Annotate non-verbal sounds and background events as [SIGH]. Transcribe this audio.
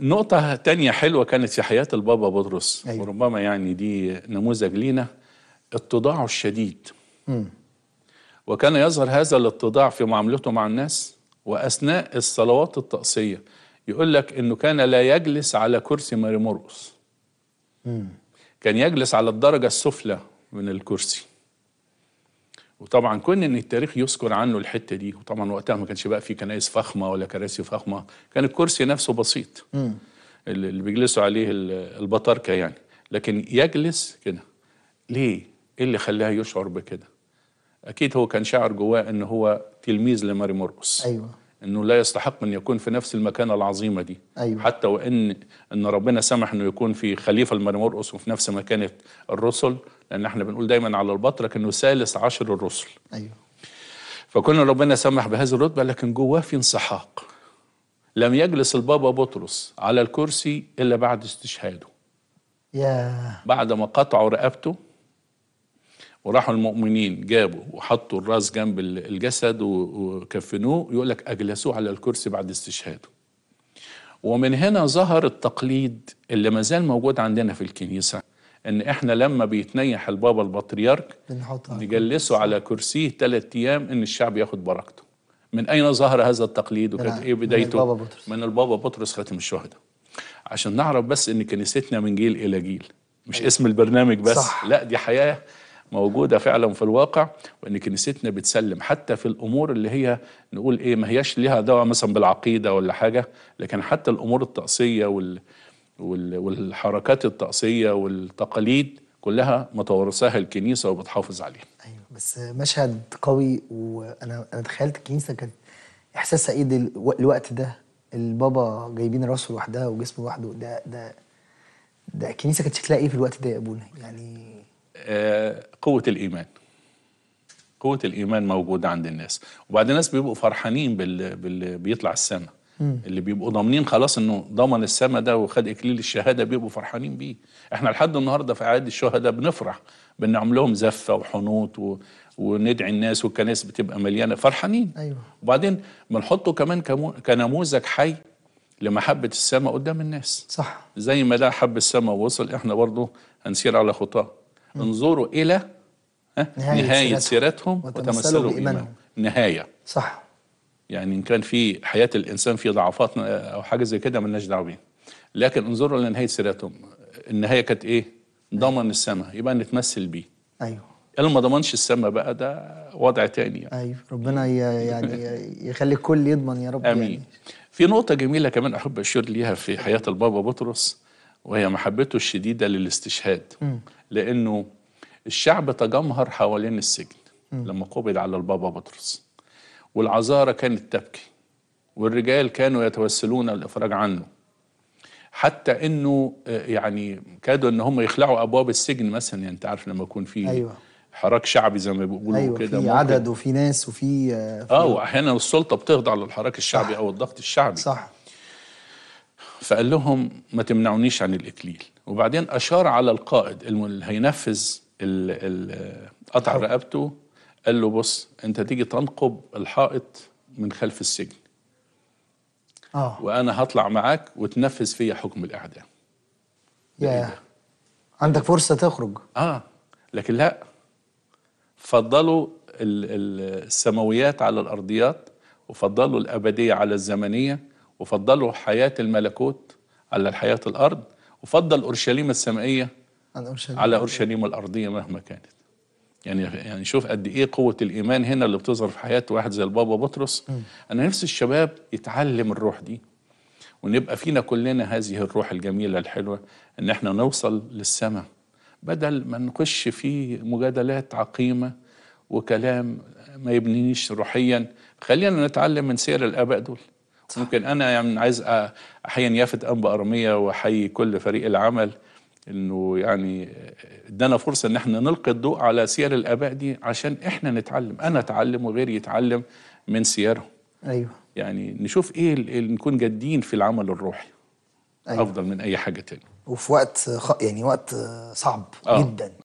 نقطة تانية حلوة كانت في حياة البابا بطرس أيوة. وربما يعني دي نموذج لينا اتضاعه الشديد م. وكان يظهر هذا الاتضاع في معاملته مع الناس وأثناء الصلوات الطقسية يقول لك إنه كان لا يجلس على كرسي ماري مرقص كان يجلس على الدرجة السفلى من الكرسي وطبعا كون ان التاريخ يذكر عنه الحته دي وطبعا وقتها ما كانش بقى في كنائس فخمه ولا كراسي فخمه كان الكرسي نفسه بسيط اللي بيجلسوا عليه البطاركه يعني لكن يجلس كده ليه ايه اللي خلاه يشعر بكده اكيد هو كان شعر جواه ان هو تلميذ لماري مرقص ايوه انه لا يستحق ان يكون في نفس المكانه العظيمه دي أيوة. حتى وان ان ربنا سمح انه يكون في خليفه المرمرقس وفي نفس مكانه الرسل لان احنا بنقول دايما على البطرك انه ثالث عشر الرسل ايوه فكنا ربنا سمح بهذه الرتبه لكن جواه في انسحاق لم يجلس البابا بطرس على الكرسي الا بعد استشهاده يا بعد ما قطعوا رقبته وراحوا المؤمنين جابوا وحطوا الراس جنب الجسد وكفنوه يقول لك اجلسوه على الكرسي بعد استشهاده ومن هنا ظهر التقليد اللي ما زال موجود عندنا في الكنيسه ان احنا لما بيتنيح البابا البطريرك نجلسه على كرسيه ثلاث ايام ان الشعب ياخد بركته من اين ظهر هذا التقليد وكانت ايه بدايته من البابا بطرس, من البابا بطرس خاتم الشهداء عشان نعرف بس ان كنيستنا من جيل الى جيل مش أيه. اسم البرنامج بس صح. لا دي حياه موجودة فعلا في الواقع وإن كنيستنا بتسلم حتى في الأمور اللي هي نقول إيه ما هياش ليها دواء مثلا بالعقيدة ولا حاجة لكن حتى الأمور الطقسية وال والحركات الطقسية والتقاليد كلها متوارثاها الكنيسة وبتحافظ عليها أيوة بس مشهد قوي وأنا أنا تخيلت الكنيسة كانت إحساسها إيه الوقت ده البابا جايبين راسه لوحدها وجسمه لوحده ده ده ده الكنيسه كانت شكلها ايه في الوقت ده يا ابونا يعني آه، قوة الإيمان قوة الإيمان موجودة عند الناس وبعد الناس بيبقوا فرحانين بال... بال... بيطلع السماء اللي بيبقوا ضامنين خلاص انه ضمن السماء ده وخد اكليل الشهاده بيبقوا فرحانين بيه احنا لحد النهارده في اعياد الشهداء بنفرح بنعمل لهم زفه وحنوط و... وندعي الناس والكنائس بتبقى مليانه فرحانين ايوه وبعدين بنحطه كمان كمو... كنموذج حي لمحبه السماء قدام الناس صح زي ما ده حب السماء ووصل احنا برضه هنسير على خطاه انظروا إلى نهاية, نهاية سيرتهم وتمثلوا بإيمانهم نهاية صح يعني إن كان في حياة الإنسان في ضعفات أو حاجة زي كده ملناش دعوة بيها لكن انظروا إلى نهاية سيرتهم النهاية كانت إيه؟ ضمن السماء يبقى نتمثل بيه أيوه اللي ما ضمنش السما بقى ده وضع تاني يعني. ايوه ربنا يعني [LAUGHS] يخلي الكل يضمن يا رب امين يعني. في نقطه جميله كمان احب اشير ليها في حياه البابا بطرس وهي محبته الشديدة للاستشهاد م. لأنه الشعب تجمهر حوالين السجن م. لما قبض على البابا بطرس والعزارة كانت تبكي والرجال كانوا يتوسلون الإفراج عنه حتى انه آه، يعني كادوا ان هم يخلعوا ابواب السجن مثلا يعني انت عارف لما يكون في أيوة. حراك شعبي زي ما بيقولوا أيوة كده في عدد وفي ناس وفي اه, آه، واحيانا السلطه بتخضع للحراك الشعبي صح. او الضغط الشعبي صح فقال لهم ما تمنعونيش عن الإكليل وبعدين أشار على القائد اللي هينفذ قطع رقبته قال له بص أنت تيجي تنقب الحائط من خلف السجن آه. وأنا هطلع معاك وتنفذ فيا حكم الإعدام ياه إيه. عندك فرصة تخرج آه لكن لا فضلوا السماويات على الأرضيات وفضلوا الأبدية على الزمنية وفضلوا حياة الملكوت على الحياة الأرض وفضل أورشليم السمائية على أورشليم, الأرضية مهما كانت يعني يعني شوف قد إيه قوة الإيمان هنا اللي بتظهر في حياة واحد زي البابا بطرس أنا نفسي الشباب يتعلم الروح دي ونبقى فينا كلنا هذه الروح الجميلة الحلوة إن إحنا نوصل للسماء بدل ما نخش في مجادلات عقيمة وكلام ما يبنينيش روحيا خلينا نتعلم من سير الآباء دول صح. ممكن انا يعني عايز احيي يافت انبا ارميه واحيي كل فريق العمل انه يعني ادانا فرصه ان احنا نلقي الضوء على سير الاباء دي عشان احنا نتعلم انا اتعلم وغيري يتعلم من سيرهم ايوه يعني نشوف ايه اللي نكون جادين في العمل الروحي أيوة. افضل من اي حاجه ثانيه وفي وقت يعني وقت صعب آه. جدا